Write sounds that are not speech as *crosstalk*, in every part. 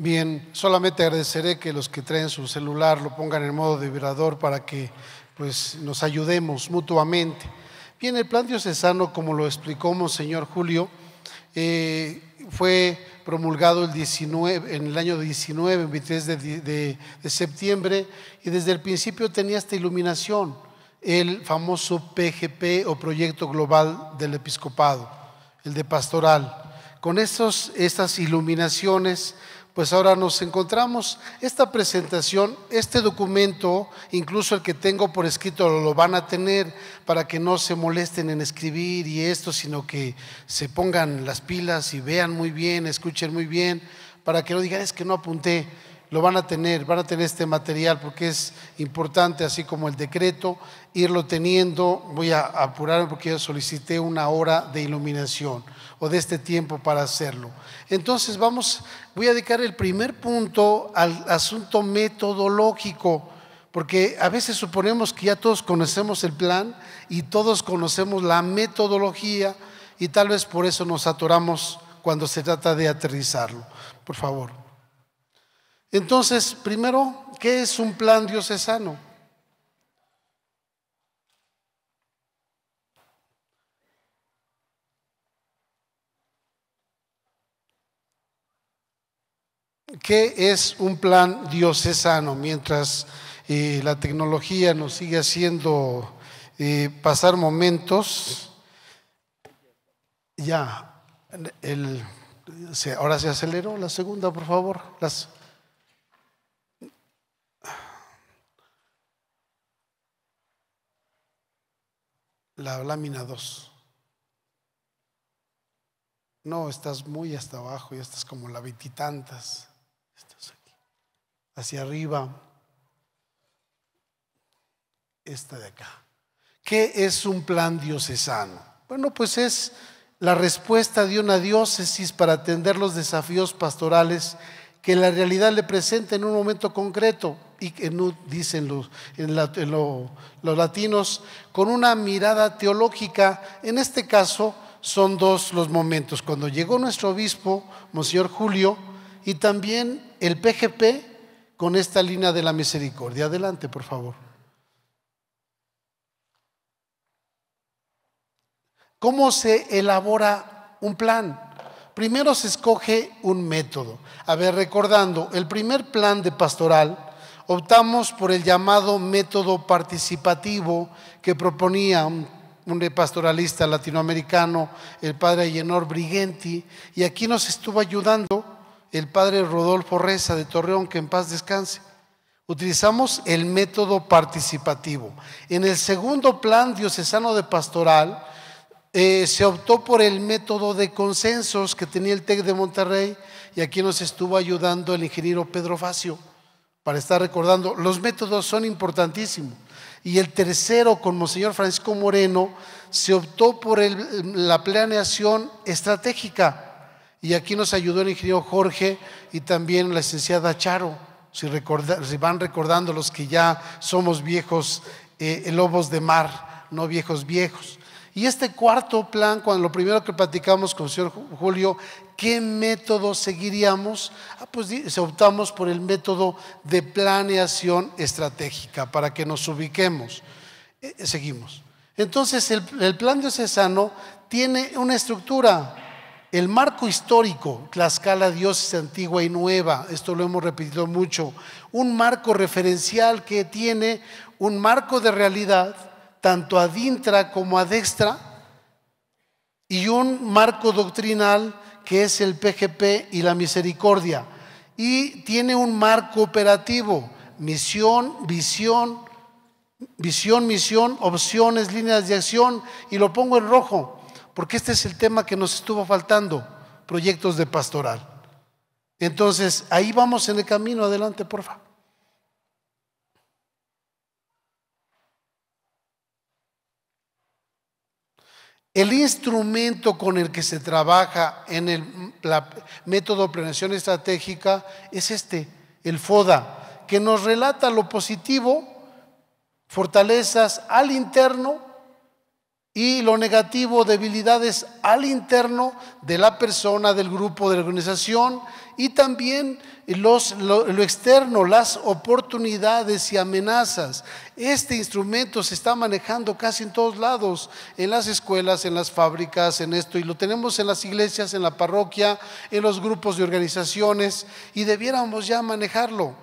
Bien, solamente agradeceré que los que traen su celular lo pongan en modo de vibrador para que pues, nos ayudemos mutuamente. Bien, el plan diocesano, como lo explicó señor Julio, eh, fue promulgado el 19, en el año 19, 23 de, de septiembre, y desde el principio tenía esta iluminación, el famoso PGP o Proyecto Global del Episcopado, el de Pastoral. Con estos, estas iluminaciones pues ahora nos encontramos esta presentación, este documento, incluso el que tengo por escrito lo van a tener para que no se molesten en escribir y esto, sino que se pongan las pilas y vean muy bien, escuchen muy bien, para que no digan es que no apunté lo van a tener, van a tener este material porque es importante, así como el decreto, irlo teniendo. Voy a apurar porque yo solicité una hora de iluminación o de este tiempo para hacerlo. Entonces vamos, voy a dedicar el primer punto al asunto metodológico, porque a veces suponemos que ya todos conocemos el plan y todos conocemos la metodología y tal vez por eso nos atoramos cuando se trata de aterrizarlo. Por favor. Entonces, primero, ¿qué es un plan diocesano? ¿Qué es un plan diocesano? Mientras eh, la tecnología nos sigue haciendo eh, pasar momentos, ya, el, ahora se aceleró la segunda, por favor. Las, la lámina 2. No, estás muy hasta abajo, ya estás como la veintitantas Estás aquí. Hacia arriba. Esta de acá. ¿Qué es un plan diocesano? Bueno, pues es la respuesta de una diócesis para atender los desafíos pastorales que la realidad le presenta en un momento concreto y que dicen los, los latinos, con una mirada teológica. En este caso son dos los momentos, cuando llegó nuestro obispo, Monseñor Julio, y también el PGP con esta línea de la misericordia. Adelante, por favor. ¿Cómo se elabora un plan? Primero se escoge un método. A ver, recordando, el primer plan de pastoral optamos por el llamado método participativo que proponía un, pastoralista latinoamericano, el padre Ayenor Brigenti, y aquí nos estuvo ayudando el padre Rodolfo Reza de Torreón, que en paz descanse. Utilizamos el método participativo. En el segundo plan diocesano de pastoral, eh, se optó por el método de consensos que tenía el TEC de Monterrey y aquí nos estuvo ayudando el ingeniero Pedro Facio para estar recordando. Los métodos son importantísimos. Y el tercero, con Monseñor Francisco Moreno, se optó por la planeación estratégica. Y aquí nos ayudó el ingeniero Jorge y también la licenciada Charo. Si, van recordando los que ya somos viejos eh, eh, lobos de mar, no viejos viejos. Y este cuarto plan, cuando lo primero que platicamos con el señor Julio, ¿qué método seguiríamos? Ah, pues optamos por el método de planeación estratégica para que nos ubiquemos. Eh, eh, seguimos. Entonces, el, plan diocesano tiene una estructura. El marco histórico, la escala diócesis antigua y nueva, esto lo hemos repetido mucho, un marco referencial que tiene un marco de realidad, tanto a dintra como a dextra y un marco doctrinal que es el PGP y la misericordia. Y tiene un marco operativo, misión, visión, visión, misión, opciones, líneas de acción, y lo pongo en rojo, porque este es el tema que nos estuvo faltando, proyectos de pastoral. Entonces, ahí vamos en el camino, adelante, por favor. El instrumento con el que se trabaja en el método de planeación estratégica es este, el FODA, que nos relata lo positivo, fortalezas al interno y lo negativo, debilidades al interno de la persona, del grupo, de la organización y también los, lo, externo, las oportunidades y amenazas. Este instrumento se está manejando casi en todos lados, en las escuelas, en las fábricas, en esto, y lo tenemos en las iglesias, en la parroquia, en los grupos de organizaciones, y debiéramos ya manejarlo.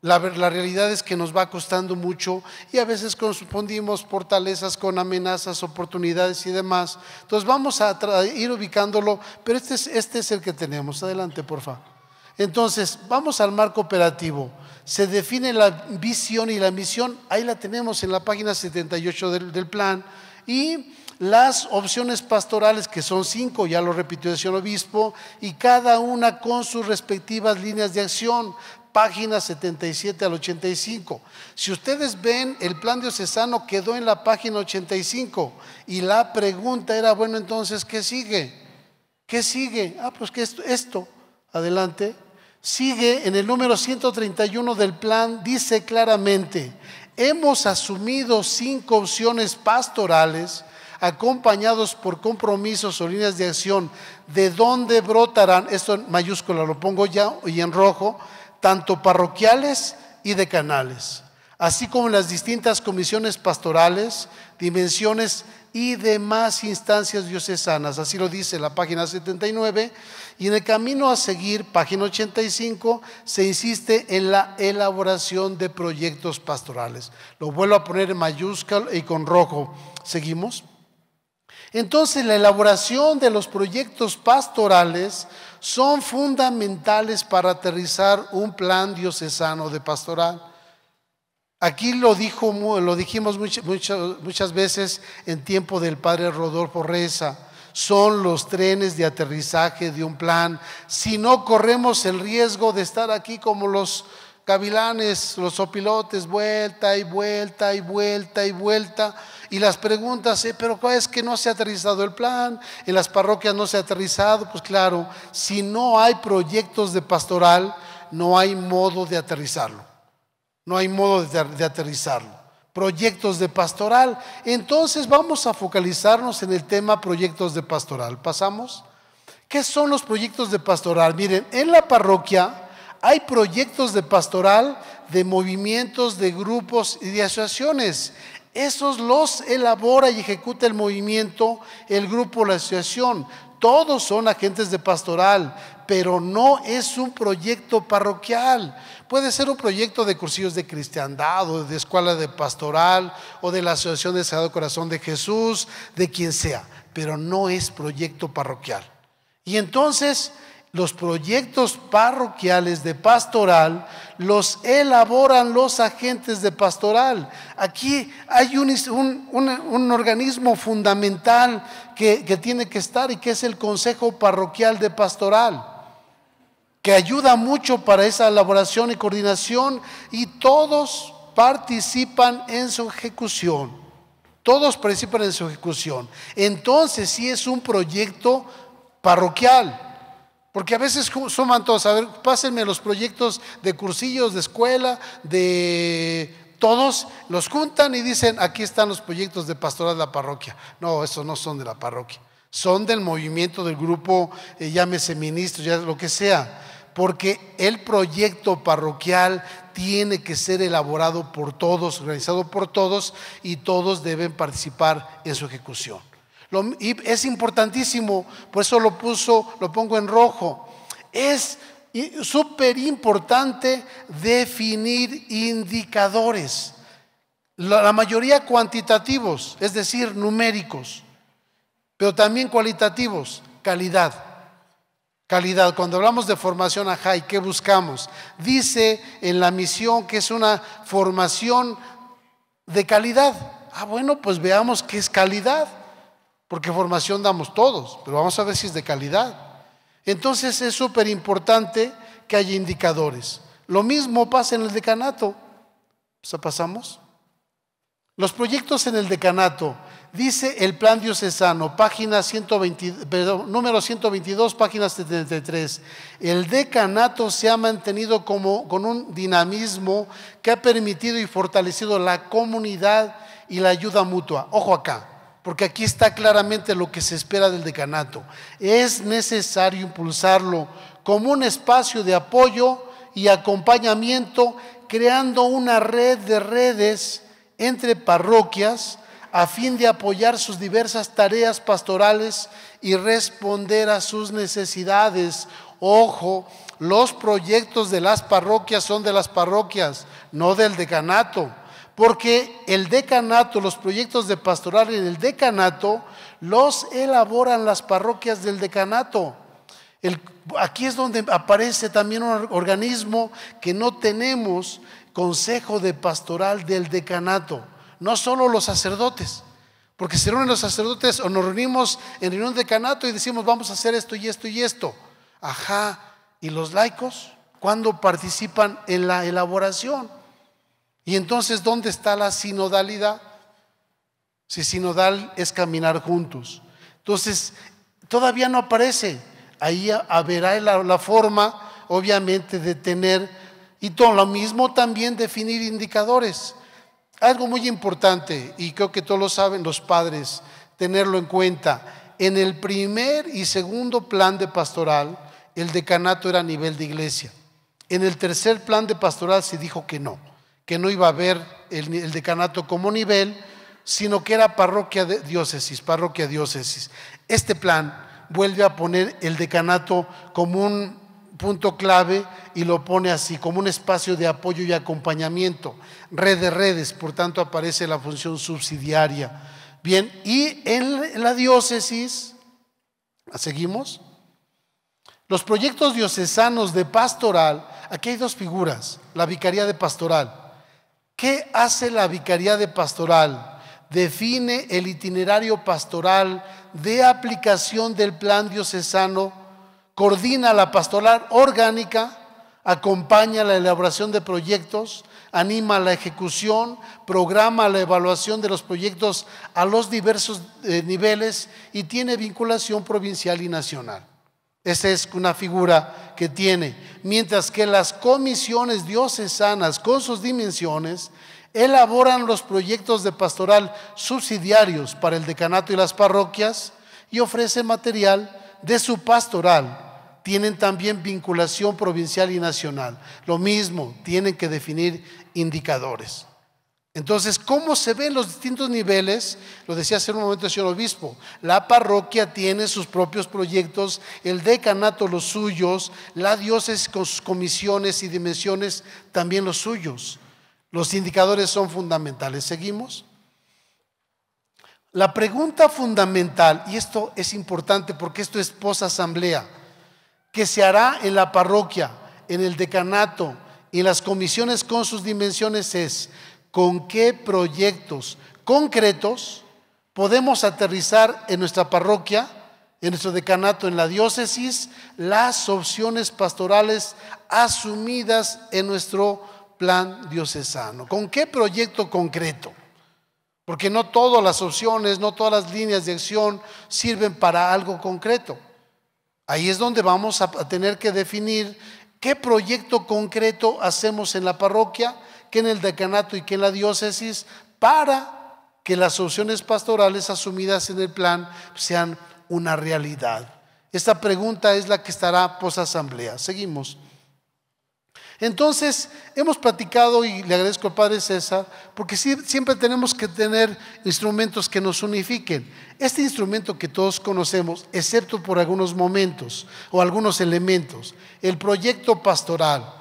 La, la realidad es que nos va costando mucho y a veces confundimos fortalezas con amenazas, oportunidades y demás. Entonces vamos a ir ubicándolo, pero este es, este es el que tenemos. Adelante, por favor. Entonces, vamos al marco operativo. Se define la visión y la misión, ahí la tenemos en la página 78 del, plan. Y las opciones pastorales, que son cinco, ya lo repitió el señor obispo, y cada una con sus respectivas líneas de acción, páginas 77 al 85. Si ustedes ven, el plan diocesano quedó en la página 85 y la pregunta era, bueno, entonces, ¿qué sigue? ¿Qué sigue? Ah, pues que esto, esto, adelante. Sigue en el número 131 del plan, dice claramente, hemos asumido cinco opciones pastorales acompañados por compromisos o líneas de acción, de donde brotarán, esto en mayúscula lo pongo ya y en rojo, tanto parroquiales y decanales, así como las distintas comisiones pastorales dimensiones y demás instancias diocesanas. Así lo dice la página 79. Y en el camino a seguir, página 85, se insiste en la elaboración de proyectos pastorales. Lo vuelvo a poner en mayúscula y con rojo. ¿Seguimos? Entonces, la elaboración de los proyectos pastorales son fundamentales para aterrizar un plan diocesano de pastoral. Aquí lo, dijo, lo dijimos muchas, veces en tiempo del padre Rodolfo Reza, son los trenes de aterrizaje de un plan. Si no corremos el riesgo de estar aquí como los gavilanes, los opilotes, vuelta y vuelta y vuelta y vuelta. Y las preguntas, eh, pero ¿cuál es que no se ha aterrizado el plan? ¿En las parroquias no se ha aterrizado? Pues claro, si no hay proyectos de pastoral, no hay modo de aterrizarlo. No hay modo de, aterrizarlo. Proyectos de pastoral. Entonces vamos a focalizarnos en el tema proyectos de pastoral. ¿Pasamos? ¿Qué son los proyectos de pastoral? Miren, en la parroquia hay proyectos de pastoral de movimientos, de grupos y de asociaciones. Esos los elabora y ejecuta el movimiento, el grupo, la asociación. Todos son agentes de pastoral, pero no es un proyecto parroquial. Puede ser un proyecto de cursillos de cristiandad o de escuela de pastoral o de la Asociación de Sagrado Corazón de Jesús, de quien sea, pero no es proyecto parroquial. Y entonces los proyectos parroquiales de pastoral los elaboran los agentes de pastoral. Aquí hay un, organismo fundamental que, que, tiene que estar y que es el Consejo Parroquial de Pastoral, que ayuda mucho para esa elaboración y coordinación y todos participan en su ejecución. Todos participan en su ejecución. Entonces sí es un proyecto parroquial porque a veces suman todos, a ver, pásenme los proyectos de cursillos, de escuela, de todos, los juntan y dicen, aquí están los proyectos de pastoral de la parroquia. No, esos no son de la parroquia, son del movimiento del grupo, eh, llámese ministro, ya lo que sea. Porque el proyecto parroquial tiene que ser elaborado por todos, organizado por todos y todos deben participar en su ejecución es importantísimo, por eso lo puso, lo pongo en rojo. Es súper importante definir indicadores, la, mayoría cuantitativos, es decir, numéricos, pero también cualitativos, calidad. Calidad, cuando hablamos de formación ajay, ¿qué buscamos? Dice en la misión que es una formación de calidad. Ah, bueno, pues veamos qué es calidad porque formación damos todos, pero vamos a ver si es de calidad. Entonces es súper importante que haya indicadores. Lo mismo pasa en el decanato. ¿Se ¿Pues pasamos? Los proyectos en el decanato, dice el plan diocesano, página 120, número 122, página 73. El decanato se ha mantenido como, con un dinamismo que ha permitido y fortalecido la comunidad y la ayuda mutua. Ojo acá, porque aquí está claramente lo que se espera del decanato. Es necesario impulsarlo como un espacio de apoyo y acompañamiento, creando una red de redes entre parroquias a fin de apoyar sus diversas tareas pastorales y responder a sus necesidades. Ojo, los proyectos de las parroquias son de las parroquias, no del decanato porque el decanato, los proyectos de pastoral en el decanato, los elaboran las parroquias del decanato. aquí es donde aparece también un organismo que no tenemos, consejo de pastoral del decanato, no solo los sacerdotes. Porque se reúnen los sacerdotes o nos reunimos en reunión de decanato y decimos vamos a hacer esto y esto y esto. Ajá, ¿y los laicos? ¿Cuándo participan en la elaboración? Y entonces, ¿dónde está la sinodalidad? Si sinodal es caminar juntos. Entonces, todavía no aparece. Ahí habrá la, la forma, obviamente, de tener, y todo lo mismo también definir indicadores. Algo muy importante, y creo que todos lo saben los padres, tenerlo en cuenta. En el primer y segundo plan de pastoral, el decanato era a nivel de iglesia. En el tercer plan de pastoral se dijo que no que no iba a haber el, decanato como nivel, sino que era parroquia de diócesis, parroquia diócesis. Este plan vuelve a poner el decanato como un punto clave y lo pone así, como un espacio de apoyo y acompañamiento, red de redes, por tanto aparece la función subsidiaria. Bien, y en la diócesis, ¿seguimos? Los proyectos diocesanos de pastoral, aquí hay dos figuras, la vicaría de pastoral, ¿Qué hace la Vicaría de Pastoral? Define el itinerario pastoral de aplicación del plan diocesano, coordina la pastoral orgánica, acompaña la elaboración de proyectos, anima la ejecución, programa la evaluación de los proyectos a los diversos eh, niveles y tiene vinculación provincial y nacional. Esa es una figura que tiene. Mientras que las comisiones diocesanas, con sus dimensiones, elaboran los proyectos de pastoral subsidiarios para el decanato y las parroquias y ofrecen material de su pastoral. Tienen también vinculación provincial y nacional. Lo mismo, tienen que definir indicadores. Entonces, ¿cómo se ven los distintos niveles? Lo decía hace un momento el señor obispo, la parroquia tiene sus propios proyectos, el decanato los suyos, la diócesis con sus comisiones y dimensiones también los suyos. Los indicadores son fundamentales. ¿Seguimos? La pregunta fundamental, y esto es importante porque esto es posasamblea, que se hará en la parroquia, en el decanato y en las comisiones con sus dimensiones es, con qué proyectos concretos podemos aterrizar en nuestra parroquia, en nuestro decanato, en la diócesis, las opciones pastorales asumidas en nuestro plan diocesano. ¿Con qué proyecto concreto? Porque no todas las opciones, no todas las líneas de acción sirven para algo concreto. Ahí es donde vamos a tener que definir qué proyecto concreto hacemos en la parroquia, que en el decanato y que en la diócesis para que las opciones pastorales asumidas en el plan sean una realidad. Esta pregunta es la que estará asamblea Seguimos. Entonces, hemos platicado y le agradezco al Padre César, porque siempre tenemos que tener instrumentos que nos unifiquen. Este instrumento que todos conocemos, excepto por algunos momentos o algunos elementos, el proyecto pastoral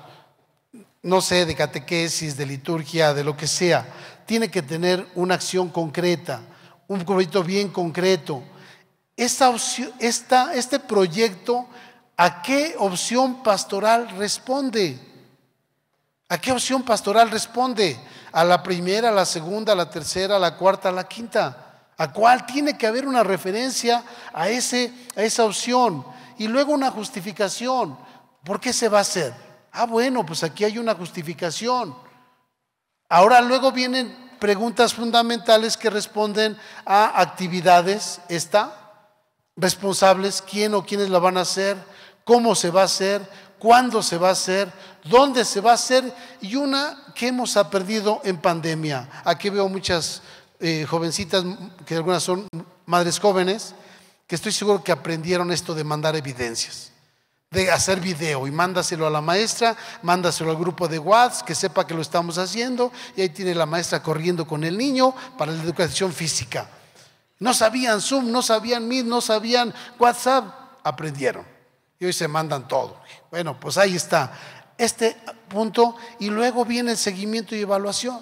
no sé, de catequesis, de liturgia, de lo que sea, tiene que tener una acción concreta, un proyecto bien concreto. Esta este proyecto, ¿a qué opción pastoral responde? ¿A qué opción pastoral responde? ¿A la primera, a la segunda, a la tercera, a la cuarta, a la quinta? ¿A cuál tiene que haber una referencia a, ese, a esa opción? Y luego una justificación. ¿Por qué se va a hacer? Ah, bueno, pues aquí hay una justificación. Ahora luego vienen preguntas fundamentales que responden a actividades, ¿está? Responsables, quién o quiénes la van a hacer, cómo se va a hacer, cuándo se va a hacer, dónde se va a hacer y una que hemos perdido en pandemia. Aquí veo muchas eh, jovencitas, que algunas son madres jóvenes, que estoy seguro que aprendieron esto de mandar evidencias de hacer video y mándaselo a la maestra, mándaselo al grupo de WhatsApp, que sepa que lo estamos haciendo y ahí tiene la maestra corriendo con el niño para la educación física. No sabían Zoom, no sabían Meet, no sabían WhatsApp, aprendieron. Y hoy se mandan todo. Bueno, pues ahí está este punto y luego viene el seguimiento y evaluación.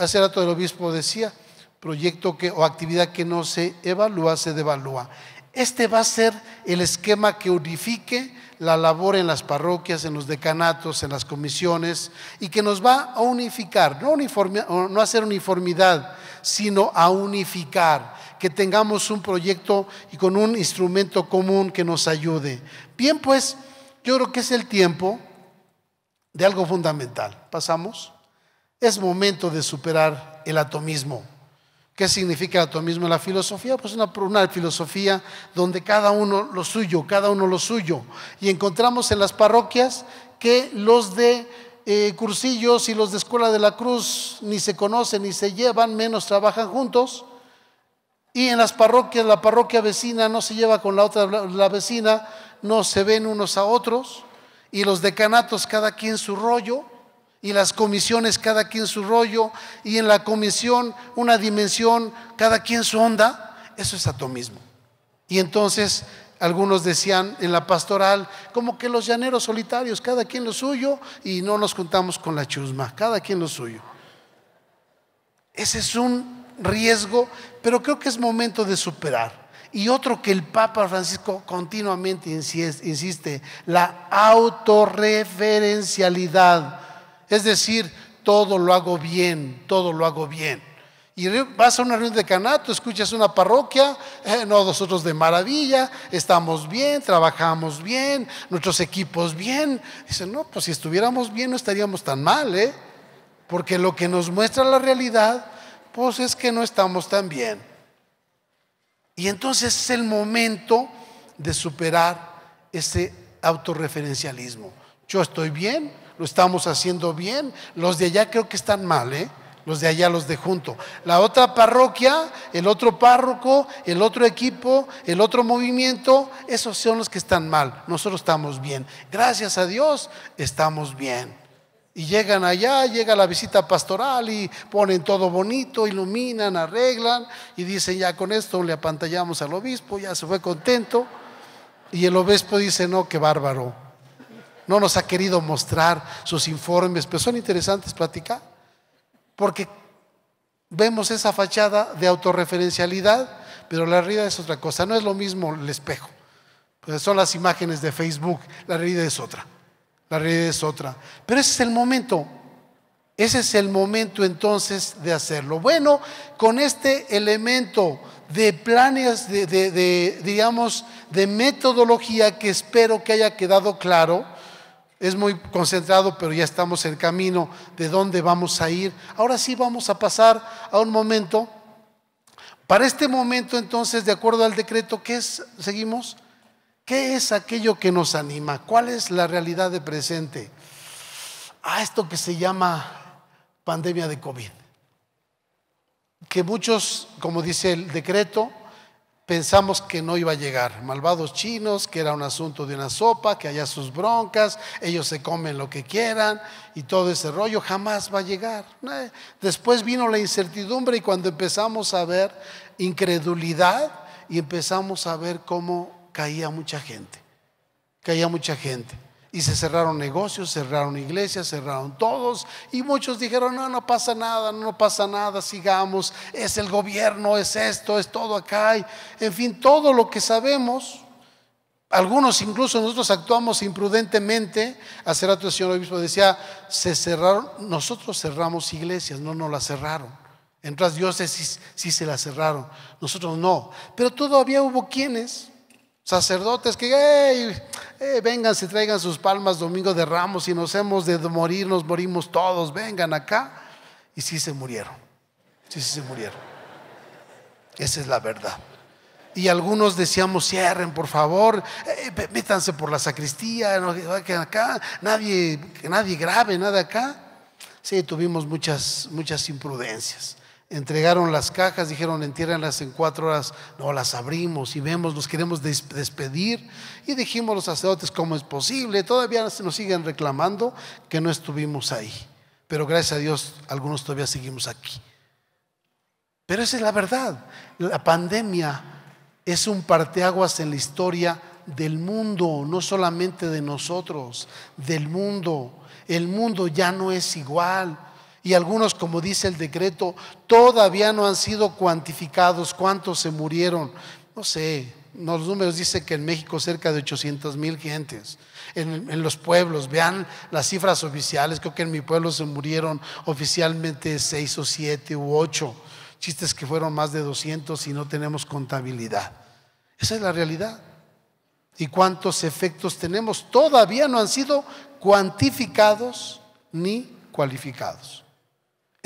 Hace rato el obispo decía, proyecto que, o actividad que no se evalúa, se devalúa. Este va a ser el esquema que unifique la labor en las parroquias, en los decanatos, en las comisiones, y que nos va a unificar, no, uniforme, no hacer uniformidad, sino a unificar, que tengamos un proyecto y con un instrumento común que nos ayude. Bien, pues yo creo que es el tiempo de algo fundamental. ¿Pasamos? Es momento de superar el atomismo. ¿Qué significa el mismo la filosofía? Pues una, filosofía donde cada uno lo suyo, cada uno lo suyo. Y encontramos en las parroquias que los de eh, cursillos y los de Escuela de la Cruz ni se conocen ni se llevan, menos trabajan juntos. Y en las parroquias, la parroquia vecina no se lleva con la otra, la vecina, no se ven unos a otros. Y los decanatos, cada quien su rollo y las comisiones cada quien su rollo y en la comisión una dimensión cada quien su onda, eso es atomismo. Y entonces algunos decían en la pastoral, como que los llaneros solitarios, cada quien lo suyo y no nos juntamos con la chusma, cada quien lo suyo. Ese es un riesgo, pero creo que es momento de superar. Y otro que el Papa Francisco continuamente insiste, insiste la autorreferencialidad es decir, todo lo hago bien, todo lo hago bien. Y vas a una reunión de canato, escuchas una parroquia, eh, no, nosotros de maravilla, estamos bien, trabajamos bien, nuestros equipos bien. Dicen, no, pues si estuviéramos bien no estaríamos tan mal, ¿eh? Porque lo que nos muestra la realidad, pues es que no estamos tan bien. Y entonces es el momento de superar ese autorreferencialismo. Yo estoy bien, lo estamos haciendo bien. Los de allá creo que están mal, ¿eh? Los de allá los de junto. La otra parroquia, el otro párroco, el otro equipo, el otro movimiento, esos son los que están mal. Nosotros estamos bien. Gracias a Dios, estamos bien. Y llegan allá, llega la visita pastoral y ponen todo bonito, iluminan, arreglan y dicen, ya con esto le apantallamos al obispo, ya se fue contento. Y el obispo dice, no, qué bárbaro, no nos ha querido mostrar sus informes, pero son interesantes platicar, porque vemos esa fachada de autorreferencialidad, pero la realidad es otra cosa, no es lo mismo el espejo, pues son las imágenes de Facebook, la realidad es otra, la realidad es otra, pero ese es el momento, ese es el momento entonces de hacerlo. Bueno, con este elemento de planes, de, digamos, de metodología que espero que haya quedado claro, es muy concentrado, pero ya estamos en camino de dónde vamos a ir. Ahora sí vamos a pasar a un momento. Para este momento, entonces, de acuerdo al decreto, ¿qué es? Seguimos. ¿Qué es aquello que nos anima? ¿Cuál es la realidad de presente? A esto que se llama pandemia de COVID. Que muchos, como dice el decreto, pensamos que no iba a llegar. Malvados chinos, que era un asunto de una sopa, que haya sus broncas, ellos se comen lo que quieran y todo ese rollo jamás va a llegar. Después vino la incertidumbre y cuando empezamos a ver incredulidad y empezamos a ver cómo caía mucha gente, caía mucha gente. Y se cerraron negocios, cerraron iglesias, cerraron todos. Y muchos dijeron, no, no pasa nada, no pasa nada, sigamos. Es el gobierno, es esto, es todo acá. en fin, todo lo que sabemos. Algunos incluso nosotros actuamos imprudentemente. Hace rato el señor obispo decía, se cerraron, nosotros cerramos iglesias, no no las cerraron. En Dios dioses sí, se las cerraron, nosotros no. Pero todavía hubo quienes Sacerdotes que, eh, vengan se traigan sus palmas domingo de ramos y nos hemos de morir, nos morimos todos, vengan acá. Y sí se murieron, sí, se murieron. Esa es la verdad. Y algunos decíamos, cierren, por favor, eh, métanse por la sacristía, acá, nadie, grave, nadie grave nada acá. Sí, tuvimos muchas, muchas imprudencias entregaron las cajas, dijeron entiérrenlas en cuatro horas, no las abrimos y vemos, nos queremos despedir y dijimos los sacerdotes cómo es posible, todavía nos siguen reclamando que no estuvimos ahí, pero gracias a Dios algunos todavía seguimos aquí. Pero esa es la verdad, la pandemia es un parteaguas en la historia del mundo, no solamente de nosotros, del mundo. El mundo ya no es igual y algunos, como dice el decreto, todavía no han sido cuantificados cuántos se murieron. No sé, los números dicen que en México cerca de 800 mil gentes, en, los pueblos, vean las cifras oficiales, creo que en mi pueblo se murieron oficialmente 6 o siete u ocho. chistes que fueron más de 200 y no tenemos contabilidad. Esa es la realidad. ¿Y cuántos efectos tenemos? Todavía no han sido cuantificados ni cualificados.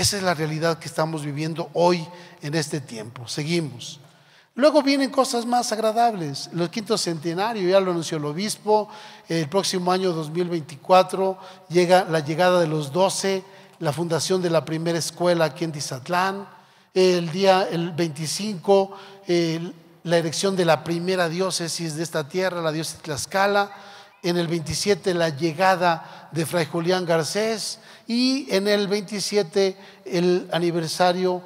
Esa es la realidad que estamos viviendo hoy en este tiempo. Seguimos. Luego vienen cosas más agradables. El quinto centenario, ya lo anunció el obispo, el próximo año 2024 llega la llegada de los 12, la fundación de la primera escuela aquí en Tizatlán, el día el 25, la erección de la primera diócesis de esta tierra, la diócesis Tlaxcala, en el 27 la llegada de Fray Julián Garcés y en el 27 el aniversario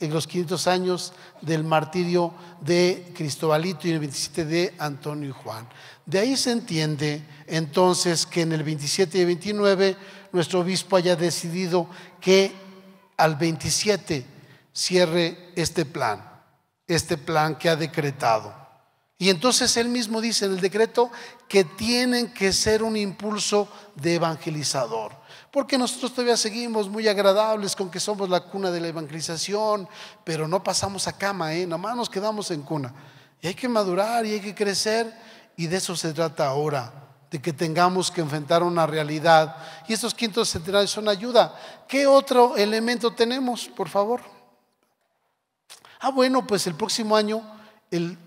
en los 500 años del martirio de Cristobalito y en el 27 de Antonio y Juan. De ahí se entiende entonces que en el 27 y 29 nuestro obispo haya decidido que al 27 cierre este plan, este plan que ha decretado. Y entonces él mismo dice en el decreto que tienen que ser un impulso de evangelizador porque nosotros todavía seguimos muy agradables con que somos la cuna de la evangelización, pero no pasamos a cama, ¿eh? más nos quedamos en cuna. Y hay que madurar y hay que crecer y de eso se trata ahora, de que tengamos que enfrentar una realidad. Y estos quintos centenarios son ayuda. ¿Qué otro elemento tenemos, por favor? Ah, bueno, pues el próximo año,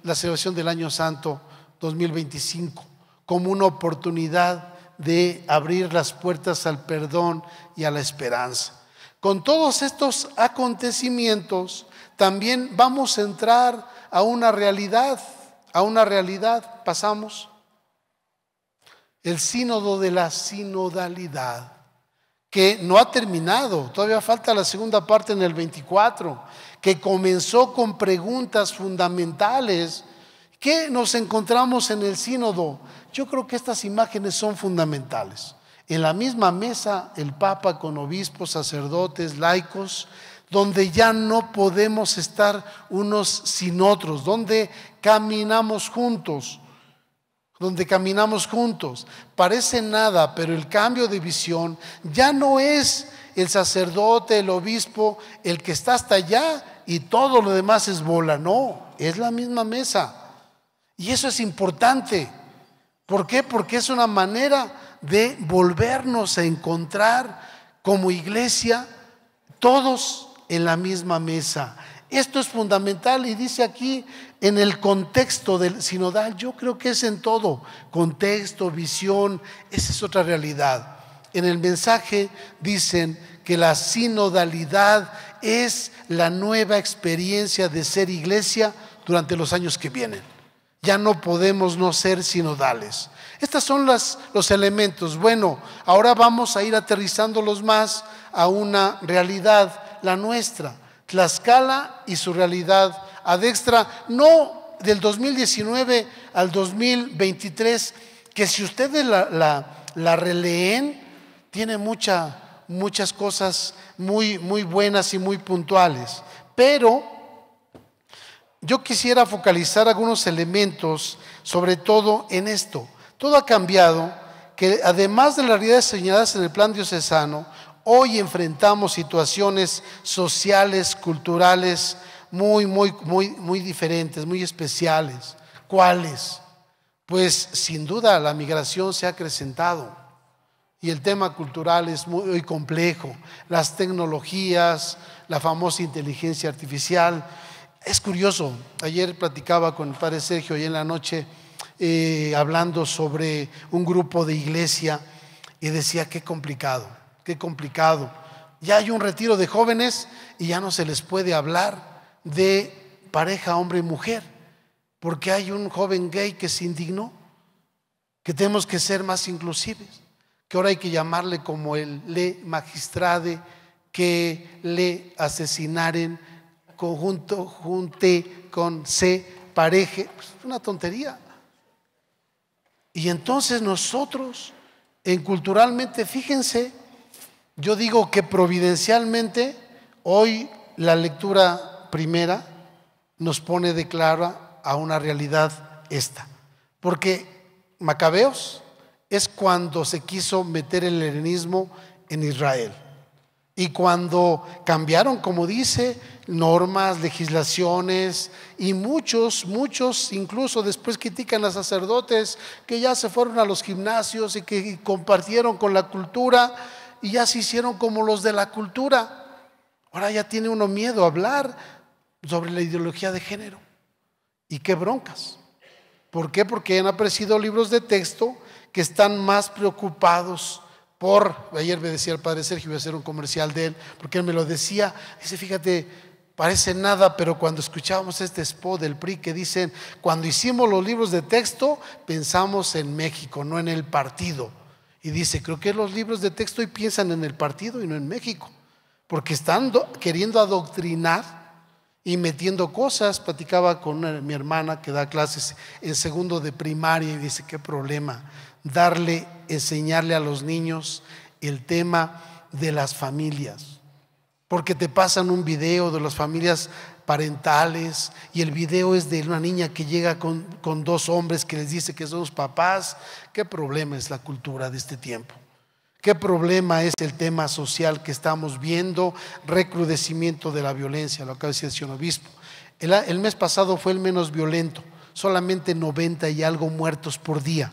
la celebración del Año Santo 2025, como una oportunidad de abrir las puertas al perdón y a la esperanza. Con todos estos acontecimientos también vamos a entrar a una realidad, a una realidad, pasamos, el sínodo de la sinodalidad, que no ha terminado, todavía falta la segunda parte en el 24, que comenzó con preguntas fundamentales. ¿Qué nos encontramos en el sínodo? Yo creo que estas imágenes son fundamentales. En la misma mesa, el Papa con obispos, sacerdotes, laicos, donde ya no podemos estar unos sin otros, donde caminamos juntos, donde caminamos juntos. Parece nada, pero el cambio de visión ya no es el sacerdote, el obispo, el que está hasta allá y todo lo demás es bola, no, es la misma mesa. Y eso es importante. ¿Por qué? Porque es una manera de volvernos a encontrar como iglesia todos en la misma mesa. Esto es fundamental y dice aquí en el contexto del sinodal, yo creo que es en todo, contexto, visión, esa es otra realidad. En el mensaje dicen que la sinodalidad es la nueva experiencia de ser iglesia durante los años que vienen ya no podemos no ser sinodales. Estos son las, los elementos. Bueno, ahora vamos a ir aterrizándolos más a una realidad, la nuestra, Tlaxcala y su realidad adextra, no del 2019 al 2023, que si ustedes la, releen, tiene mucha, muchas cosas muy, muy buenas y muy puntuales. Pero yo quisiera focalizar algunos elementos, sobre todo en esto. Todo ha cambiado, que además de las realidades señaladas en el plan diocesano, hoy enfrentamos situaciones sociales, culturales, muy, muy, muy, muy diferentes, muy especiales. ¿Cuáles? Pues sin duda la migración se ha acrecentado y el tema cultural es muy, muy complejo. Las tecnologías, la famosa inteligencia artificial, es curioso, ayer platicaba con el padre Sergio y en la noche eh, hablando sobre un grupo de iglesia y decía, qué complicado, qué complicado. Ya hay un retiro de jóvenes y ya no se les puede hablar de pareja hombre y mujer, porque hay un joven gay que se indignó, que tenemos que ser más inclusivos que ahora hay que llamarle como el le magistrade, que le asesinaren conjunto, junte, con, se, pareje. Es pues, una tontería. Y entonces nosotros, en culturalmente, fíjense, yo digo que providencialmente, hoy la lectura primera nos pone de clara a una realidad esta. Porque Macabeos es cuando se quiso meter el helenismo en Israel. Y cuando cambiaron, como dice, normas, legislaciones, y muchos, muchos incluso después critican a sacerdotes que ya se fueron a los gimnasios y que compartieron con la cultura y ya se hicieron como los de la cultura. Ahora ya tiene uno miedo a hablar sobre la ideología de género. Y qué broncas. ¿Por qué? Porque han aparecido libros de texto que están más preocupados por, ayer me decía el padre Sergio, voy a hacer un comercial de él, porque él me lo decía, dice, fíjate, parece nada, pero cuando escuchábamos este spot del PRI que dicen, cuando hicimos los libros de texto, pensamos en México, no en el partido. Y dice, creo que los libros de texto hoy piensan en el partido y no en México, porque están queriendo adoctrinar y metiendo cosas. Platicaba con eh, mi hermana que da clases en segundo de primaria y dice, qué problema, darle, enseñarle a los niños el tema de las familias porque te pasan un video de las familias parentales y el video es de una niña que llega con, dos hombres que les dice que son sus papás. ¿Qué problema es la cultura de este tiempo? ¿Qué problema es el tema social que estamos viendo? Recrudecimiento de la violencia, lo acaba de decir el señor obispo. El, mes pasado fue el menos violento, solamente 90 y algo muertos por día.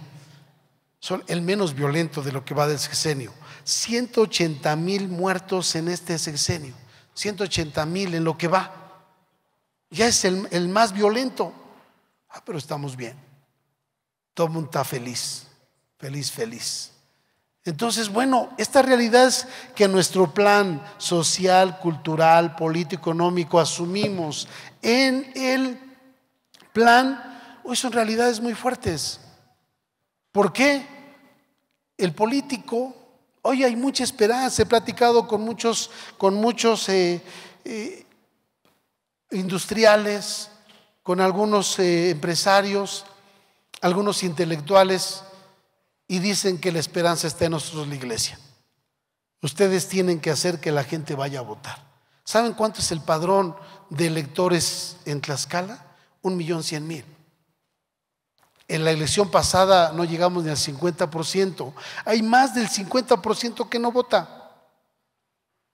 Son el menos violento de lo que va del sexenio 180 mil muertos en este sexenio, 180 mil en lo que va. Ya es el, más violento. Ah, pero estamos bien. Todo el mundo está feliz, feliz, feliz. Entonces, bueno, esta realidad que nuestro plan social, cultural, político, económico asumimos en el plan, hoy son realidades muy fuertes. ¿Por qué? El político Hoy hay mucha esperanza. He platicado con muchos, con muchos eh, eh, industriales, con algunos eh, empresarios, algunos intelectuales, y dicen que la esperanza está en nosotros la iglesia. Ustedes tienen que hacer que la gente vaya a votar. ¿Saben cuánto es el padrón de electores en Tlaxcala? Un millón cien mil. En la elección pasada no llegamos ni al 50%. Hay más del 50% que no vota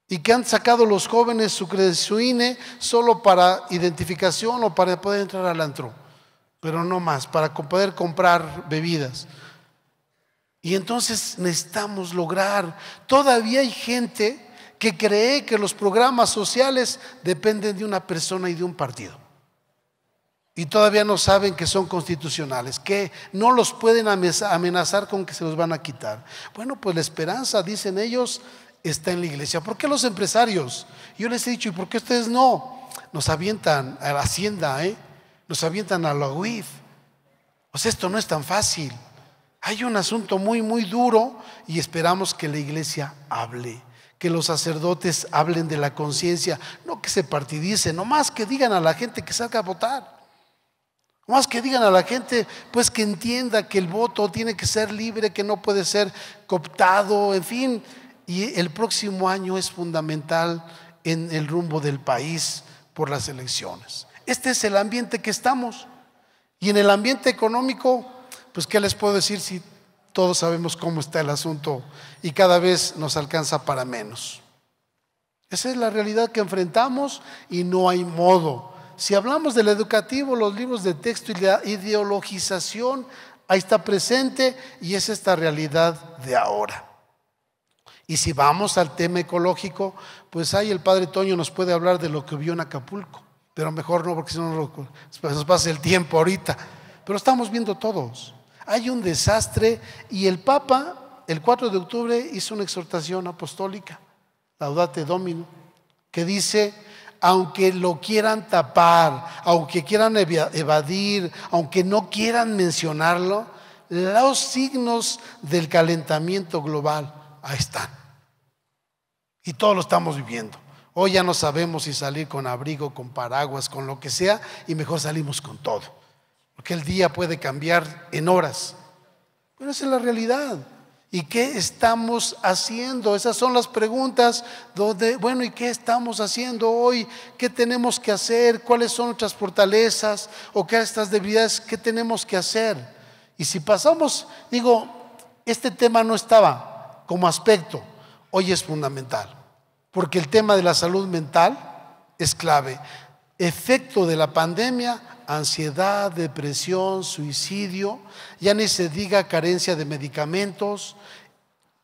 y que han sacado los jóvenes su, INE e solo para identificación o para poder entrar al antro, pero no más, para poder comprar bebidas. Y entonces necesitamos lograr, todavía hay gente que cree que los programas sociales dependen de una persona y de un partido y todavía no saben que son constitucionales, que no los pueden amenazar con que se los van a quitar. Bueno, pues la esperanza, dicen ellos, está en la iglesia. ¿Por qué los empresarios? Yo les he dicho, ¿y por qué ustedes no? Nos avientan a la hacienda, ¿eh? nos avientan a la UIF. Pues esto no es tan fácil. Hay un asunto muy, muy duro y esperamos que la iglesia hable que los sacerdotes hablen de la conciencia, no que se partidicen, nomás que digan a la gente que salga a votar. Más que digan a la gente, pues que entienda que el voto tiene que ser libre, que no puede ser cooptado, en fin. Y el próximo año es fundamental en el rumbo del país por las elecciones. Este es el ambiente que estamos. Y en el ambiente económico, pues ¿qué les puedo decir si todos sabemos cómo está el asunto y cada vez nos alcanza para menos? Esa es la realidad que enfrentamos y no hay modo si hablamos del educativo, los libros de texto y la ideologización, ahí está presente y es esta realidad de ahora. Y si vamos al tema ecológico, pues ahí el padre Toño nos puede hablar de lo que vio en Acapulco, pero mejor no, porque si no nos pasa el tiempo ahorita. Pero estamos viendo todos. Hay un desastre y el Papa el 4 de octubre hizo una exhortación apostólica, Laudate Domino, que dice aunque lo quieran tapar, aunque quieran evadir, aunque no quieran mencionarlo, los signos del calentamiento global ahí están. Y todos lo estamos viviendo. Hoy ya no sabemos si salir con abrigo, con paraguas, con lo que sea, y mejor salimos con todo. Porque el día puede cambiar en horas. Pero esa es la realidad. ¿Y qué estamos haciendo? Esas son las preguntas bueno, ¿y qué estamos haciendo hoy? ¿Qué tenemos que hacer? ¿Cuáles son nuestras fortalezas? ¿O qué estas debilidades? ¿Qué tenemos que hacer? Y si pasamos, digo, este tema no estaba como aspecto, hoy es fundamental, porque el tema de la salud mental es clave. Efecto de la pandemia ansiedad, depresión, suicidio, ya ni se diga carencia de medicamentos,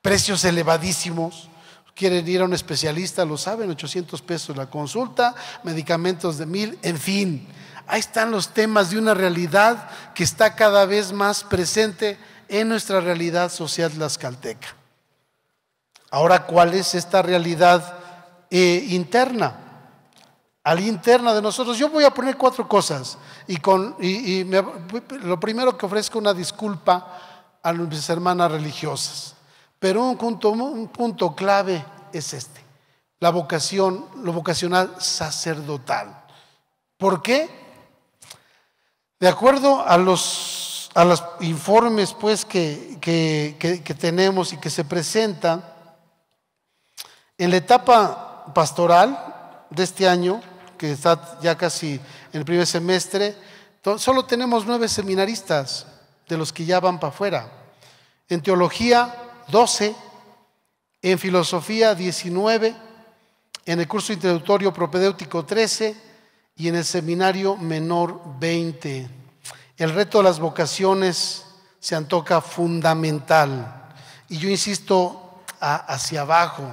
precios elevadísimos. Quieren ir a un especialista, lo saben, 800 pesos la consulta, medicamentos de mil, en fin. Ahí están los temas de una realidad que está cada vez más presente en nuestra realidad social tlaxcalteca. Ahora, ¿cuál es esta realidad eh, interna? Al la interna de nosotros. Yo voy a poner cuatro cosas y, con, lo primero que ofrezco una disculpa a mis hermanas religiosas. Pero un punto, un punto clave es este, la vocación, lo vocacional sacerdotal. ¿Por qué? De acuerdo a los, a los informes pues, que, que tenemos y que se presentan, en la etapa pastoral de este año, que está ya casi en el primer semestre, solo tenemos nueve seminaristas de los que ya van para afuera. En teología, 12. En filosofía, 19. En el curso introductorio propedéutico, 13. Y en el seminario menor, 20. El reto de las vocaciones se antoja fundamental. Y yo insisto, hacia abajo,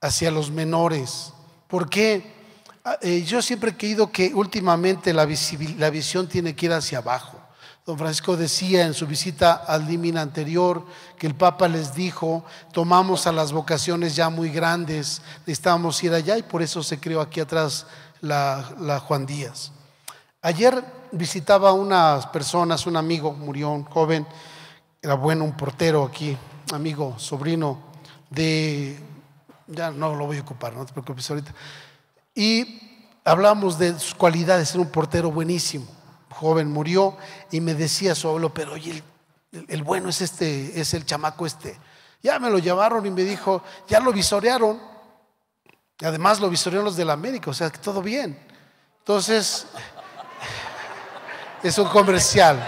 hacia los menores. ¿Por qué? Ah, eh, yo siempre he creído que últimamente la, visión tiene que ir hacia abajo. Don Francisco decía en su visita al Dimina anterior que el Papa les dijo, tomamos a las vocaciones ya muy grandes, necesitábamos ir allá y por eso se creó aquí atrás la, la Juan Díaz. Ayer visitaba unas personas, un amigo, murió un joven, era bueno, un portero aquí, amigo, sobrino de, ya no lo voy a ocupar, no te preocupes ahorita y hablamos de sus cualidades, era un portero buenísimo. Joven murió y me decía su abuelo, pero oye, el, bueno es este, es el chamaco este. Ya me lo llamaron y me dijo, ya lo visorearon. Y además lo visorearon los la América, o sea, que todo bien. Entonces, *laughs* es un comercial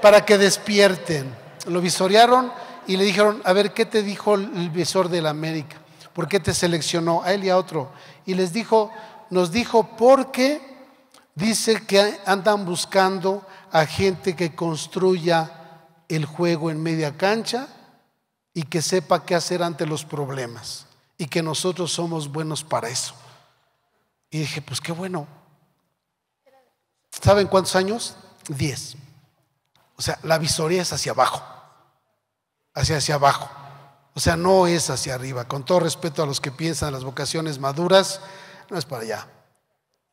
para que despierten. Lo visorearon y le dijeron, a ver, ¿qué te dijo el visor de la América? ¿Por qué te seleccionó a él y a otro? Y les dijo, nos dijo, porque dice que andan buscando a gente que construya el juego en media cancha y que sepa qué hacer ante los problemas y que nosotros somos buenos para eso. Y dije, pues qué bueno. ¿Saben cuántos años? Diez. O sea, la visoría es hacia abajo, hacia hacia abajo. O sea, no es hacia arriba. Con todo respeto a los que piensan las vocaciones maduras, no es para allá.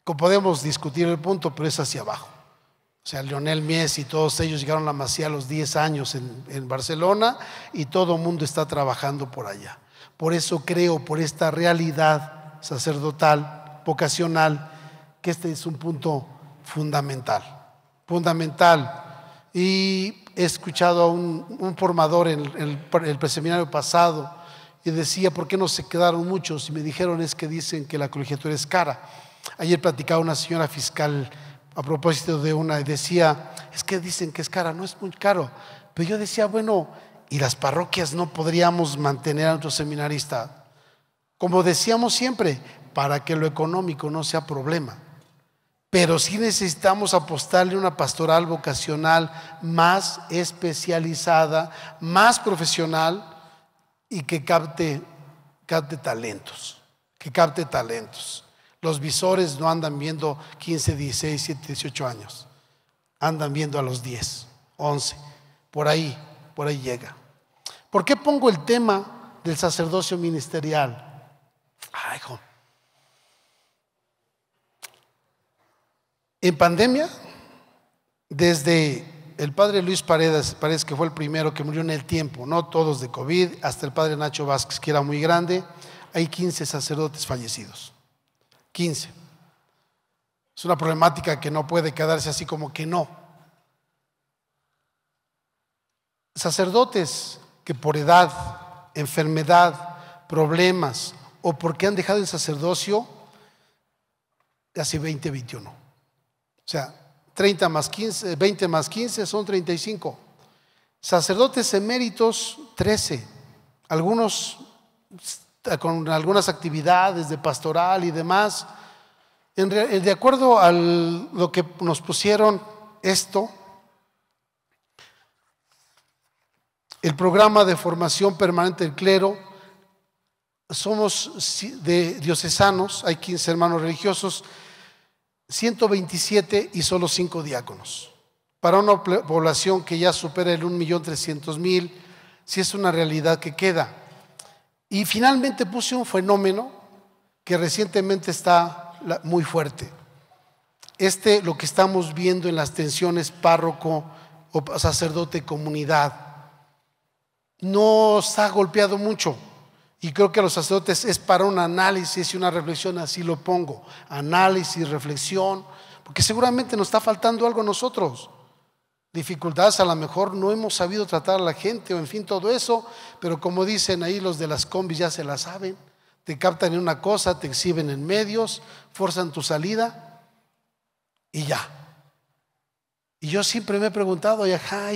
Podemos discutir el punto, pero es hacia abajo. O sea, Lionel Mies y todos ellos llegaron a la Masía a los 10 años en, en Barcelona y todo el mundo está trabajando por allá. Por eso creo, por esta realidad sacerdotal, vocacional, que este es un punto fundamental. Fundamental y he escuchado a un, formador en el, seminario el pasado y decía, ¿por qué no se quedaron muchos? Y me dijeron es que dicen que la colegiatura es cara. Ayer platicaba una señora fiscal a propósito de una y decía, es que dicen que es cara, no es muy caro. Pero yo decía, bueno, ¿y las parroquias no podríamos mantener a nuestro seminarista? Como decíamos siempre, para que lo económico no sea problema pero sí necesitamos apostarle una pastoral vocacional más especializada, más profesional y que capte, capte talentos, que capte talentos. Los visores no andan viendo 15, 16, 17, 18 años, andan viendo a los 10, 11, por ahí, por ahí llega. ¿Por qué pongo el tema del sacerdocio ministerial? Ay, hijo En pandemia, desde el padre Luis Paredes, parece que fue el primero que murió en el tiempo, no todos de COVID, hasta el padre Nacho Vázquez, que era muy grande, hay 15 sacerdotes fallecidos. 15. Es una problemática que no puede quedarse así como que no. Sacerdotes que por edad, enfermedad, problemas o porque han dejado el sacerdocio hace 20, 21 o sea, 30 más 15, 20 más 15 son 35. Sacerdotes eméritos, 13. Algunos eh, con algunas actividades de pastoral y demás. de acuerdo a lo que nos pusieron esto, el programa de formación permanente del clero, somos de diocesanos, hay 15 hermanos religiosos, 127 y solo 5 diáconos. Para una población que ya supera el 1.300.000, si es una realidad que queda. Y finalmente puse un fenómeno que recientemente está muy fuerte. Este, lo que estamos viendo en las tensiones párroco o sacerdote comunidad, nos ha golpeado mucho y creo que a los sacerdotes es para un análisis y una reflexión, así lo pongo. Análisis, reflexión, porque seguramente nos está faltando algo a nosotros. Dificultades a lo mejor no hemos sabido tratar a la gente o en fin todo eso, pero como dicen ahí los de las combis ya se la saben. Te captan en una cosa, te exhiben en medios, forzan tu salida y ya. Y yo siempre me he preguntado, y ajá,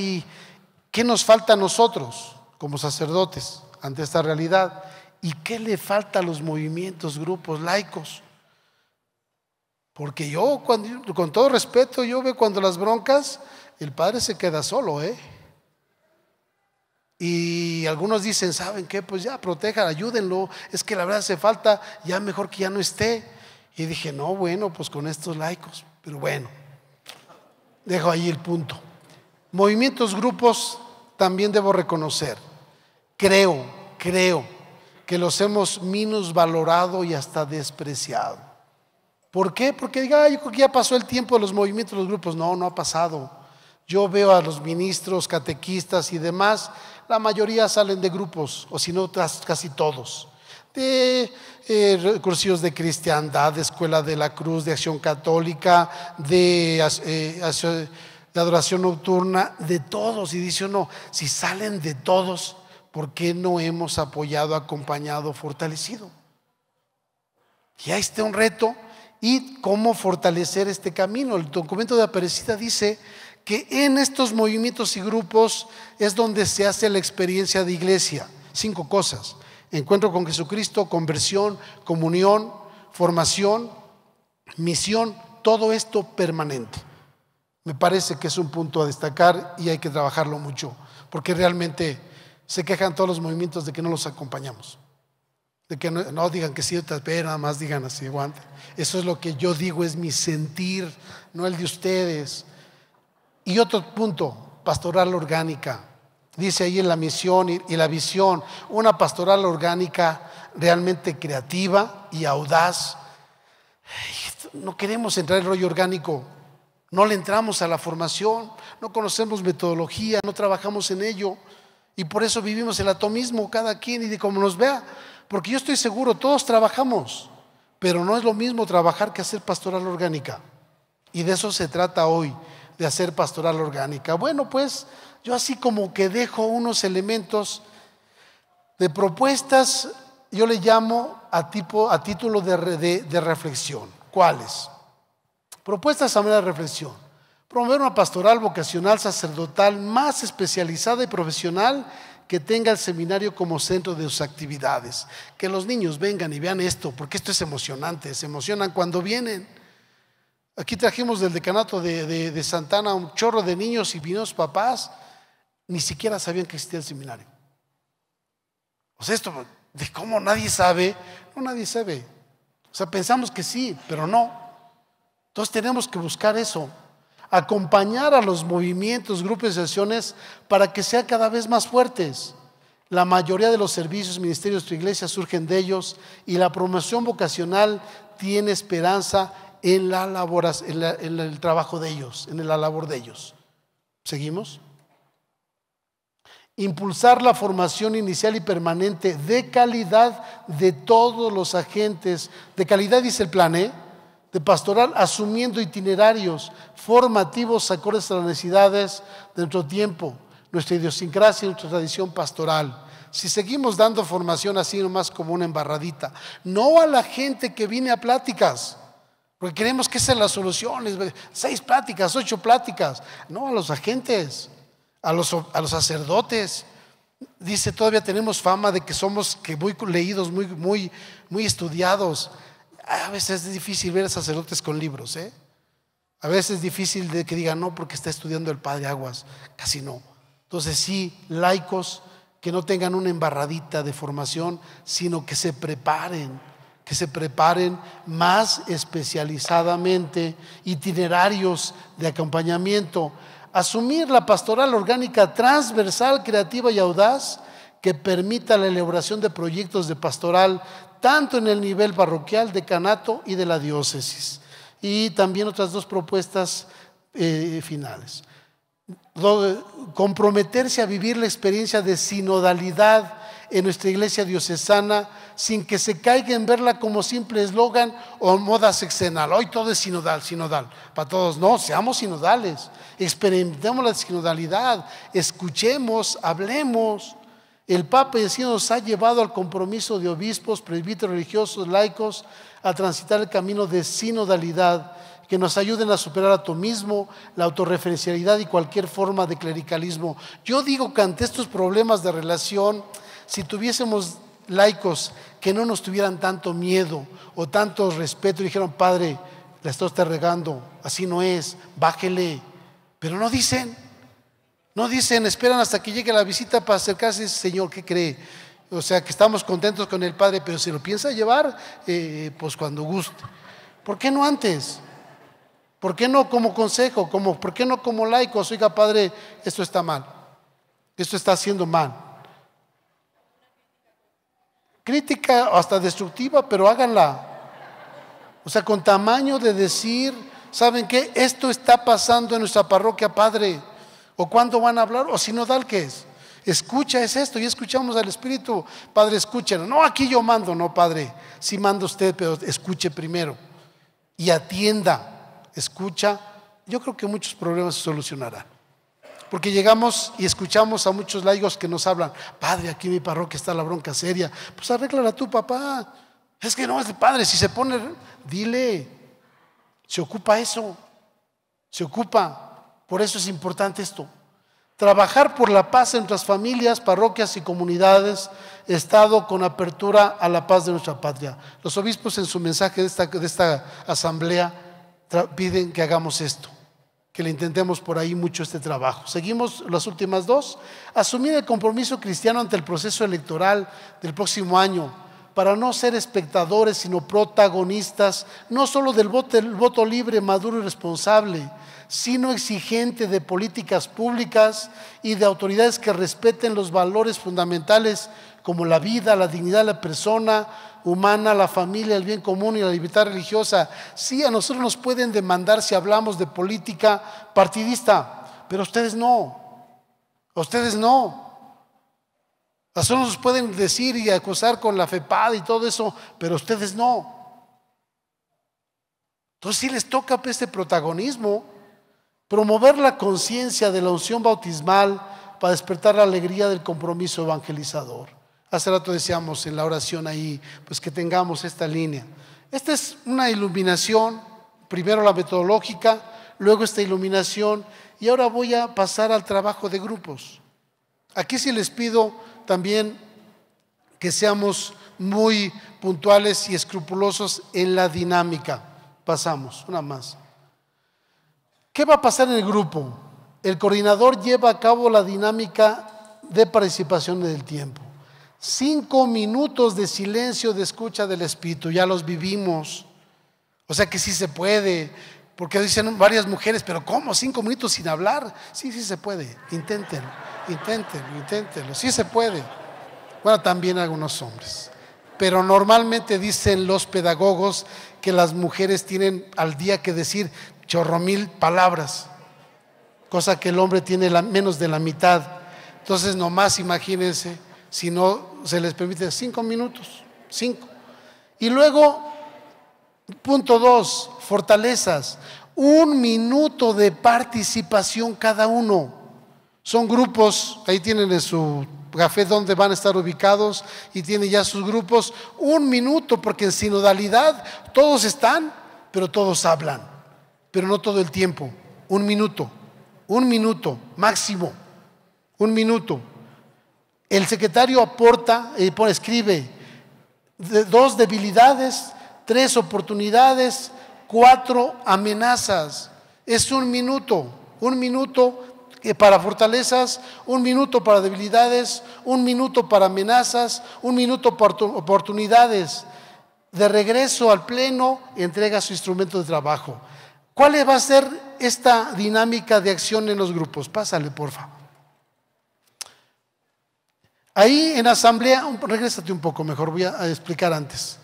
qué nos falta a nosotros como sacerdotes ante esta realidad? ¿Y qué le falta a los movimientos, grupos laicos? Porque yo, con todo respeto, yo veo cuando las broncas, el padre se queda solo, ¿eh? Y algunos dicen, ¿saben qué? Pues ya, protejan, ayúdenlo. Es que la verdad hace falta, ya mejor que ya no esté. Y dije, no, bueno, pues con estos laicos. Pero bueno, dejo ahí el punto. Movimientos, grupos, también debo reconocer. Creo, creo que los hemos menos valorado y hasta despreciado. ¿Por qué? Porque diga, creo que ya pasó el tiempo de los movimientos, los grupos. No, no ha pasado. Yo veo a los ministros, catequistas y demás, la mayoría salen de grupos, o si no, casi todos. De eh, de cristiandad, de escuela de la cruz, de acción católica, de, eh, de adoración nocturna, de todos. Y dice uno, si salen de todos, ¿por qué no hemos apoyado, acompañado, fortalecido? Ya está un reto y cómo fortalecer este camino. El documento de Aparecida dice que en estos movimientos y grupos es donde se hace la experiencia de iglesia. Cinco cosas. Encuentro con Jesucristo, conversión, comunión, formación, misión, todo esto permanente. Me parece que es un punto a destacar y hay que trabajarlo mucho, porque realmente se quejan todos los movimientos de que no los acompañamos. De que no, digan que sí, pero nada más digan así, aguanta. Eso es lo que yo digo, es mi sentir, no el de ustedes. Y otro punto, pastoral orgánica. Dice ahí en la misión y, la visión, una pastoral orgánica realmente creativa y audaz. No queremos entrar en el rollo orgánico, no le entramos a la formación, no conocemos metodología, no trabajamos en ello. Y por eso vivimos el atomismo cada quien y de como nos vea. Porque yo estoy seguro, todos trabajamos, pero no es lo mismo trabajar que hacer pastoral orgánica. Y de eso se trata hoy, de hacer pastoral orgánica. Bueno, pues yo así como que dejo unos elementos de propuestas, yo le llamo a, tipo, a título de, de reflexión. ¿Cuáles? Propuestas a manera de reflexión promover una pastoral vocacional sacerdotal más especializada y profesional que tenga el seminario como centro de sus actividades. Que los niños vengan y vean esto, porque esto es emocionante, se emocionan cuando vienen. Aquí trajimos del decanato de, Santana un chorro de niños y vinos papás, ni siquiera sabían que existía el seminario. O sea, esto de cómo nadie sabe, no nadie sabe. O sea, pensamos que sí, pero no. Entonces tenemos que buscar eso acompañar a los movimientos, grupos y sesiones para que sean cada vez más fuertes. La mayoría de los servicios, ministerios de tu iglesia surgen de ellos y la promoción vocacional tiene esperanza en, la labor, en el trabajo de ellos, en la labor de ellos. ¿Seguimos? Impulsar la formación inicial y permanente de calidad de todos los agentes. De calidad dice el plan, ¿eh? de pastoral asumiendo itinerarios formativos acordes a las necesidades de nuestro tiempo, nuestra idiosincrasia nuestra tradición pastoral. Si seguimos dando formación así nomás como una embarradita, no a la gente que viene a pláticas, porque queremos que sean las soluciones, seis pláticas, ocho pláticas, no a los agentes, a los, a los sacerdotes, Dice, todavía tenemos fama de que somos que muy leídos, muy, muy, muy estudiados. A veces es difícil ver sacerdotes con libros, ¿eh? A veces es difícil de que digan no porque está estudiando el Padre Aguas, casi no. Entonces sí, laicos que no tengan una embarradita de formación, sino que se preparen, que se preparen más especializadamente, itinerarios de acompañamiento, asumir la pastoral orgánica transversal, creativa y audaz que permita la elaboración de proyectos de pastoral tanto en el nivel parroquial, decanato y de la diócesis. Y también otras dos propuestas eh, finales. Comprometerse a vivir la experiencia de sinodalidad en nuestra iglesia diocesana sin que se caiga en verla como simple eslogan o moda sexenal. Hoy todo es sinodal, sinodal. Para todos, no, seamos sinodales, experimentemos la sinodalidad, escuchemos, hablemos, el Papa y sí nos ha llevado al compromiso de obispos, presbíteros religiosos, laicos, a transitar el camino de sinodalidad, que nos ayuden a superar atomismo, la autorreferencialidad y cualquier forma de clericalismo. Yo digo que ante estos problemas de relación, si tuviésemos laicos que no nos tuvieran tanto miedo o tanto respeto, dijeron, Padre, la estás regando, así no es, bájele, pero no dicen. No dicen, esperan hasta que llegue la visita para acercarse, Señor, ¿qué cree? O sea, que estamos contentos con el Padre, pero si lo piensa llevar, eh, pues cuando guste. ¿Por qué no antes? ¿Por qué no como consejo? Como, ¿Por qué no como laico? Oiga, Padre, esto está mal. Esto está haciendo mal. Crítica hasta destructiva, pero háganla. O sea, con tamaño de decir, ¿saben qué? Esto está pasando en nuestra parroquia, Padre o cuándo van a hablar, o sinodal qué es. Escucha es esto, y escuchamos al Espíritu, Padre, escúchela No, aquí yo mando, no, Padre, si manda usted, pero escuche primero y atienda, escucha. Yo creo que muchos problemas se solucionarán. Porque llegamos y escuchamos a muchos laicos que nos hablan, Padre, aquí mi parroquia está la bronca seria, pues arréglala tú, papá. Es que no, es de padre, si se pone, dile, se ocupa eso, se ocupa. Por eso es importante esto. Trabajar por la paz en nuestras familias, parroquias y comunidades, Estado con apertura a la paz de nuestra patria. Los obispos en su mensaje de de esta asamblea piden que hagamos esto, que le intentemos por ahí mucho este trabajo. Seguimos las últimas dos. Asumir el compromiso cristiano ante el proceso electoral del próximo año para no ser espectadores, sino protagonistas, no solo del voto, libre, maduro y responsable, sino exigente de políticas públicas y de autoridades que respeten los valores fundamentales como la vida, la dignidad de la persona humana, la familia, el bien común y la libertad religiosa. Sí, a nosotros nos pueden demandar si hablamos de política partidista, pero ustedes no. Ustedes no. A nos pueden decir y acusar con la FEPAD y todo eso, pero ustedes no. Entonces sí les toca pues, este protagonismo, promover la conciencia de la unción bautismal para despertar la alegría del compromiso evangelizador. Hace rato decíamos en la oración ahí, pues que tengamos esta línea. Esta es una iluminación, primero la metodológica, luego esta iluminación, y ahora voy a pasar al trabajo de grupos. Aquí sí les pido también que seamos muy puntuales y escrupulosos en la dinámica. Pasamos, una más. ¿Qué va a pasar en el grupo? El coordinador lleva a cabo la dinámica de participación del tiempo. Cinco minutos de silencio de escucha del Espíritu, ya los vivimos. O sea que sí se puede, porque dicen varias mujeres, pero ¿cómo? ¿Cinco minutos sin hablar? Sí, sí se puede. intenten, intenten, inténtenlo. Sí se puede. Bueno, también algunos hombres. Pero normalmente dicen los pedagogos que las mujeres tienen al día que decir chorromil palabras, cosa que el hombre tiene la, menos de la mitad. Entonces, nomás imagínense si no se les permite cinco minutos, cinco. Y luego Punto dos, fortalezas. Un minuto de participación cada uno. Son grupos, ahí tienen en su café donde van a estar ubicados y tienen ya sus grupos. Un minuto, porque en sinodalidad todos están, pero todos hablan, pero no todo el tiempo. Un minuto, un minuto máximo, un minuto. El secretario aporta, eh, escribe dos debilidades, tres oportunidades, cuatro amenazas. Es un minuto, un minuto eh, para fortalezas, un minuto para debilidades, un minuto para amenazas, un minuto para oportunidades. De regreso al pleno, entrega su instrumento de trabajo. ¿Cuál va a ser esta dinámica de acción en los grupos? Pásale, favor. Ahí en asamblea, regrésate un poco mejor, voy a explicar antes.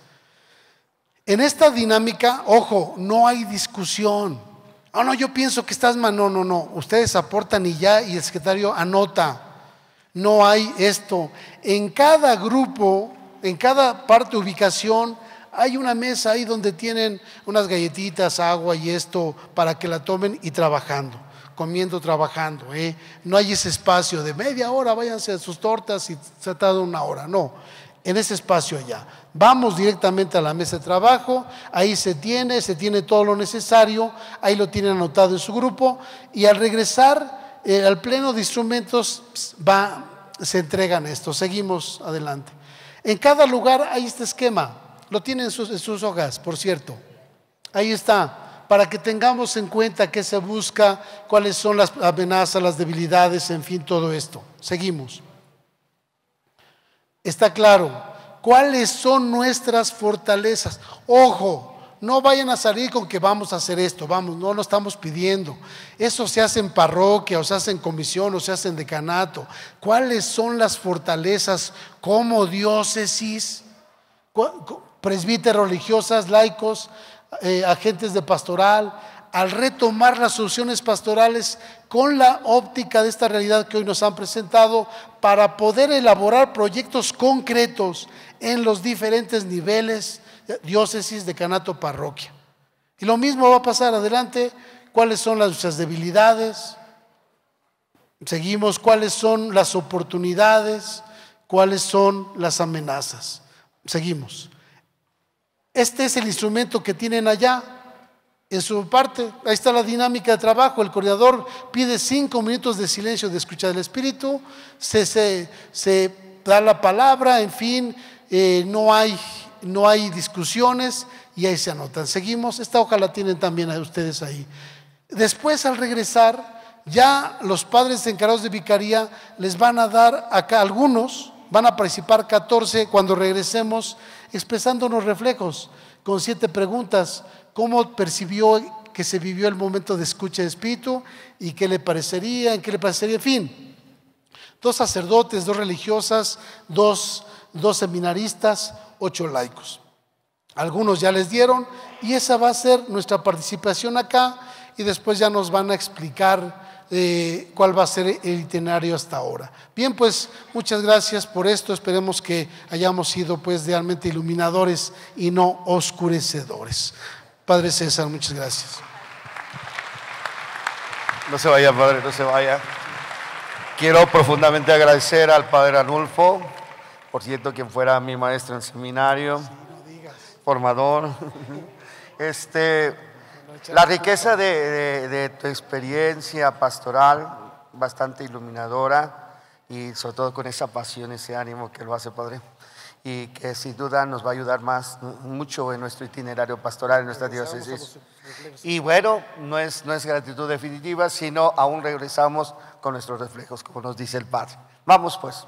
En esta dinámica, ojo, no hay discusión. Ah, no, yo pienso que estás mal. No, no, no. Ustedes aportan y ya, y el secretario anota. No hay esto. En cada grupo, en cada parte ubicación, hay una mesa ahí donde tienen unas galletitas, agua y esto para que la tomen y trabajando, comiendo, trabajando. ¿eh? No hay ese espacio de media hora, váyanse a sus tortas y se tratado una hora. No, en ese espacio allá. Vamos directamente a la mesa de trabajo, ahí se tiene, se tiene todo lo necesario, ahí lo tienen anotado en su grupo y al regresar eh, al pleno de instrumentos va, se entregan esto. Seguimos adelante. En cada lugar hay este esquema, lo tienen en sus, en sus hojas, por cierto. Ahí está para que tengamos en cuenta qué se busca, cuáles son las amenazas, las debilidades, en fin, todo esto. Seguimos. Está claro. ¿Cuáles son nuestras fortalezas? Ojo, no vayan a salir con que vamos a hacer esto, vamos, no lo estamos pidiendo. Eso se hace en parroquia, o se hace en comisión, o se hace en decanato. ¿Cuáles son las fortalezas como diócesis, presbíteros religiosas, laicos, eh, agentes de pastoral, al retomar las soluciones pastorales con la óptica de esta realidad que hoy nos han presentado para poder elaborar proyectos concretos en los diferentes niveles, diócesis, decanato, parroquia. Y lo mismo va a pasar adelante, cuáles son las debilidades, seguimos cuáles son las oportunidades, cuáles son las amenazas. Seguimos. Este es el instrumento que tienen allá en su parte, ahí está la dinámica de trabajo. El coordinador pide cinco minutos de silencio de escuchar el Espíritu, se, da la palabra, en fin, eh, no, hay, no hay discusiones y ahí se anotan. Seguimos, esta hoja la tienen también a ustedes ahí. Después, al regresar, ya los padres encargados de vicaría les van a dar acá algunos, van a participar 14 cuando regresemos, expresándonos reflejos con siete preguntas cómo percibió que se vivió el momento de escucha de espíritu y qué le parecería, en qué le parecería, en fin. Dos sacerdotes, dos religiosas, dos, seminaristas, ocho laicos. Algunos ya les dieron y esa va a ser nuestra participación acá y después ya nos van a explicar eh, cuál va a ser el itinerario hasta ahora. Bien, pues muchas gracias por esto. Esperemos que hayamos sido pues realmente iluminadores y no oscurecedores. Padre César, muchas gracias. No se vaya, Padre, no se vaya. Quiero profundamente agradecer al Padre Anulfo, por cierto, quien fuera mi maestro en seminario, formador. *laughs* Este, la riqueza de tu experiencia pastoral, bastante iluminadora, y sobre todo con esa pasión, ese ánimo que lo hace, Padre y que sin duda nos va a ayudar más, mucho en nuestro itinerario pastoral, en nuestra diócesis. Y bueno, no es, no es gratitud definitiva, sino aún regresamos con nuestros reflejos, como nos dice el Padre. Vamos pues.